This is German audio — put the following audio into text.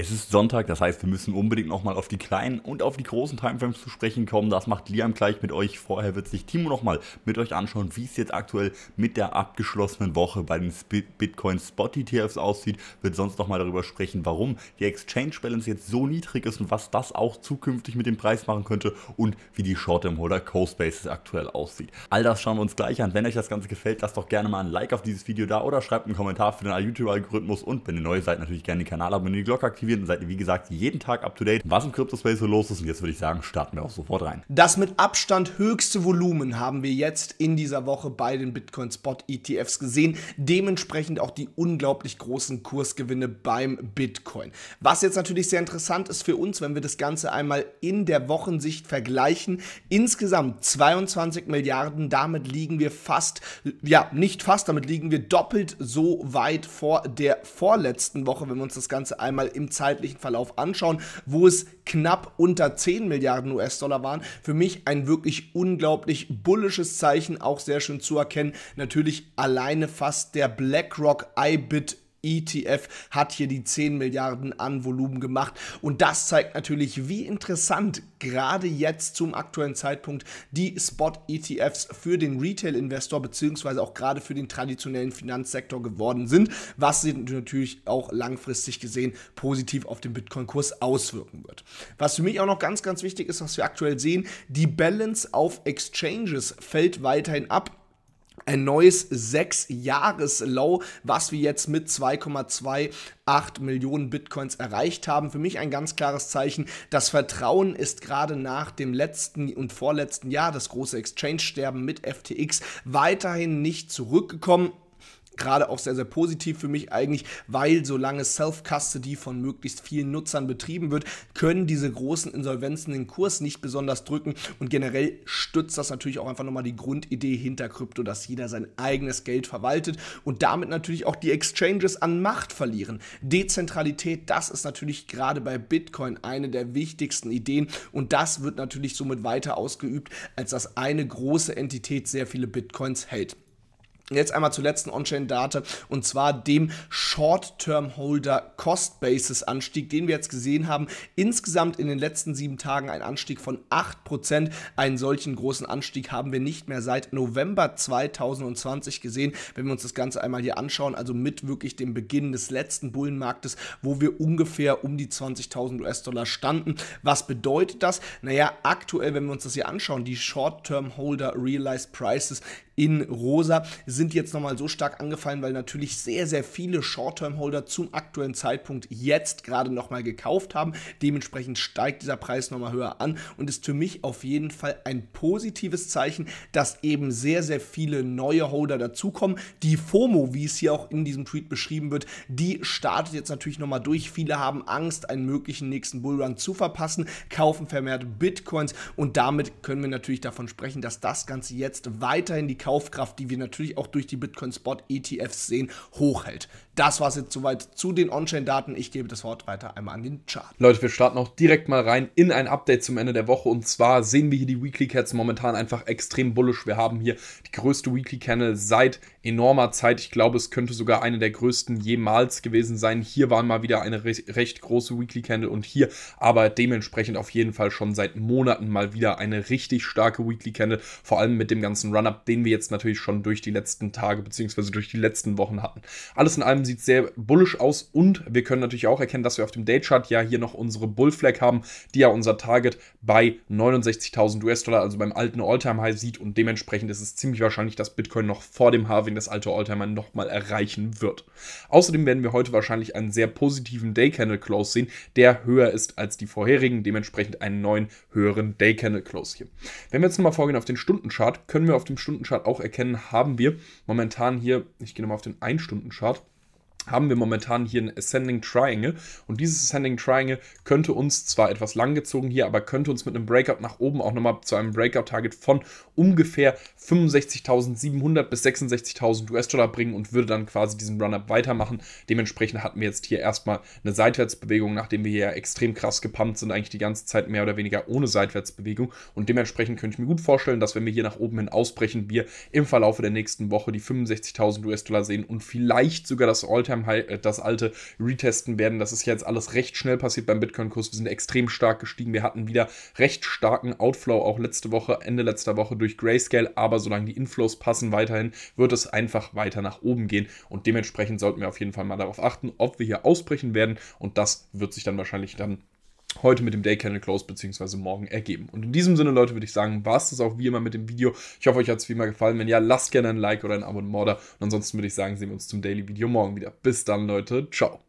Es ist Sonntag, das heißt, wir müssen unbedingt nochmal auf die kleinen und auf die großen Timeframes zu sprechen kommen. Das macht Liam gleich mit euch. Vorher wird sich Timo nochmal mit euch anschauen, wie es jetzt aktuell mit der abgeschlossenen Woche bei den Bitcoin Spot ETFs aussieht. Wird sonst nochmal darüber sprechen, warum die Exchange Balance jetzt so niedrig ist und was das auch zukünftig mit dem Preis machen könnte und wie die Short-Term Holder Co-Spaces aktuell aussieht. All das schauen wir uns gleich an. Wenn euch das Ganze gefällt, lasst doch gerne mal ein Like auf dieses Video da oder schreibt einen Kommentar für den YouTube-Algorithmus und wenn ihr neu seid, natürlich gerne den Kanal abonnieren, die Glocke aktivieren aktivieren und seid, wie gesagt, jeden Tag up to date, was im Crypto-Space so los ist. Und jetzt würde ich sagen, starten wir auch sofort rein. Das mit Abstand höchste Volumen haben wir jetzt in dieser Woche bei den Bitcoin Spot ETFs gesehen. Dementsprechend auch die unglaublich großen Kursgewinne beim Bitcoin. Was jetzt natürlich sehr interessant ist für uns, wenn wir das Ganze einmal in der Wochensicht vergleichen. Insgesamt 22 Milliarden, damit liegen wir fast, ja, nicht fast, damit liegen wir doppelt so weit vor der vorletzten Woche, wenn wir uns das Ganze einmal im zeitlichen Verlauf anschauen, wo es knapp unter 10 Milliarden US-Dollar waren. Für mich ein wirklich unglaublich bullisches Zeichen, auch sehr schön zu erkennen. Natürlich alleine fast der BlackRock iBit ETF hat hier die 10 Milliarden an Volumen gemacht. Und das zeigt natürlich, wie interessant gerade jetzt zum aktuellen Zeitpunkt die Spot-ETFs für den Retail-Investor bzw. auch gerade für den traditionellen Finanzsektor geworden sind, was sich natürlich auch langfristig gesehen positiv auf den Bitcoin-Kurs auswirken wird. Was für mich auch noch ganz, ganz wichtig ist, was wir aktuell sehen, die Balance auf Exchanges fällt weiterhin ab ein neues 6-Jahres-Low, was wir jetzt mit 2,28 Millionen Bitcoins erreicht haben. Für mich ein ganz klares Zeichen. Das Vertrauen ist gerade nach dem letzten und vorletzten Jahr, das große Exchange-Sterben mit FTX, weiterhin nicht zurückgekommen gerade auch sehr, sehr positiv für mich eigentlich, weil solange Self-Custody von möglichst vielen Nutzern betrieben wird, können diese großen Insolvenzen den Kurs nicht besonders drücken und generell stützt das natürlich auch einfach nochmal die Grundidee hinter Krypto, dass jeder sein eigenes Geld verwaltet und damit natürlich auch die Exchanges an Macht verlieren. Dezentralität, das ist natürlich gerade bei Bitcoin eine der wichtigsten Ideen und das wird natürlich somit weiter ausgeübt, als dass eine große Entität sehr viele Bitcoins hält. Jetzt einmal zur letzten On-Chain-Date und zwar dem Short-Term-Holder Cost Basis Anstieg, den wir jetzt gesehen haben. Insgesamt in den letzten sieben Tagen ein Anstieg von 8%. Einen solchen großen Anstieg haben wir nicht mehr seit November 2020 gesehen. Wenn wir uns das Ganze einmal hier anschauen, also mit wirklich dem Beginn des letzten Bullenmarktes, wo wir ungefähr um die 20.000 US-Dollar standen. Was bedeutet das? Naja, aktuell, wenn wir uns das hier anschauen, die Short-Term-Holder Realized Prices in rosa, sind jetzt nochmal so stark angefallen, weil natürlich sehr, sehr viele Short-Term-Holder zum aktuellen Zeitpunkt jetzt gerade nochmal gekauft haben. Dementsprechend steigt dieser Preis nochmal höher an und ist für mich auf jeden Fall ein positives Zeichen, dass eben sehr, sehr viele neue Holder dazukommen. Die FOMO, wie es hier auch in diesem Tweet beschrieben wird, die startet jetzt natürlich nochmal durch. Viele haben Angst, einen möglichen nächsten Bullrun zu verpassen, kaufen vermehrt Bitcoins und damit können wir natürlich davon sprechen, dass das Ganze jetzt weiterhin die Kaufkraft, die wir natürlich auch durch die Bitcoin Spot ETFs sehen, hochhält. Das war es jetzt soweit zu den On-Chain-Daten. Ich gebe das Wort weiter einmal an den Chart. Leute, wir starten auch direkt mal rein in ein Update zum Ende der Woche. Und zwar sehen wir hier die Weekly Cats momentan einfach extrem bullish. Wir haben hier die größte Weekly Candle seit enormer Zeit. Ich glaube, es könnte sogar eine der größten jemals gewesen sein. Hier war mal wieder eine recht, recht große Weekly Candle und hier aber dementsprechend auf jeden Fall schon seit Monaten mal wieder eine richtig starke Weekly Candle, vor allem mit dem ganzen Run-Up, den wir jetzt natürlich schon durch die letzten Tage bzw. durch die letzten Wochen hatten. Alles in allem sieht sehr bullisch aus und wir können natürlich auch erkennen, dass wir auf dem Daychart ja hier noch unsere Bull Flag haben, die ja unser Target bei 69.000 US-Dollar, also beim alten All-Time-High sieht und dementsprechend ist es ziemlich wahrscheinlich, dass Bitcoin noch vor dem Harving das alte Oldtimer nochmal erreichen wird. Außerdem werden wir heute wahrscheinlich einen sehr positiven Day Candle Close sehen, der höher ist als die vorherigen, dementsprechend einen neuen höheren Day Candle Close hier. Wenn wir jetzt nochmal vorgehen auf den Stundenchart, können wir auf dem Stundenchart auch erkennen, haben wir momentan hier, ich gehe nochmal auf den 1-Stunden-Chart, haben wir momentan hier ein Ascending Triangle. Und dieses Ascending Triangle könnte uns zwar etwas langgezogen hier, aber könnte uns mit einem Breakout nach oben auch nochmal zu einem Breakout-Target von ungefähr 65.700 bis 66.000 US-Dollar bringen und würde dann quasi diesen Run-Up weitermachen. Dementsprechend hatten wir jetzt hier erstmal eine Seitwärtsbewegung, nachdem wir hier extrem krass gepumpt sind, eigentlich die ganze Zeit mehr oder weniger ohne Seitwärtsbewegung. Und dementsprechend könnte ich mir gut vorstellen, dass wenn wir hier nach oben hin ausbrechen, wir im Verlaufe der nächsten Woche die 65.000 US-Dollar sehen und vielleicht sogar das Alltime Bitcam äh, das alte retesten werden. Das ist jetzt alles recht schnell passiert beim Bitcoin-Kurs. Wir sind extrem stark gestiegen. Wir hatten wieder recht starken Outflow auch letzte Woche, Ende letzter Woche durch Grayscale. Aber solange die Inflows passen weiterhin, wird es einfach weiter nach oben gehen. Und dementsprechend sollten wir auf jeden Fall mal darauf achten, ob wir hier ausbrechen werden. Und das wird sich dann wahrscheinlich dann heute mit dem Day Candle Close bzw. morgen ergeben. Und in diesem Sinne, Leute, würde ich sagen, war es das auch wie immer mit dem Video. Ich hoffe, euch hat es wie immer gefallen. Wenn ja, lasst gerne ein Like oder ein Abo und Morder. Und ansonsten würde ich sagen, sehen wir uns zum Daily Video morgen wieder. Bis dann, Leute. Ciao.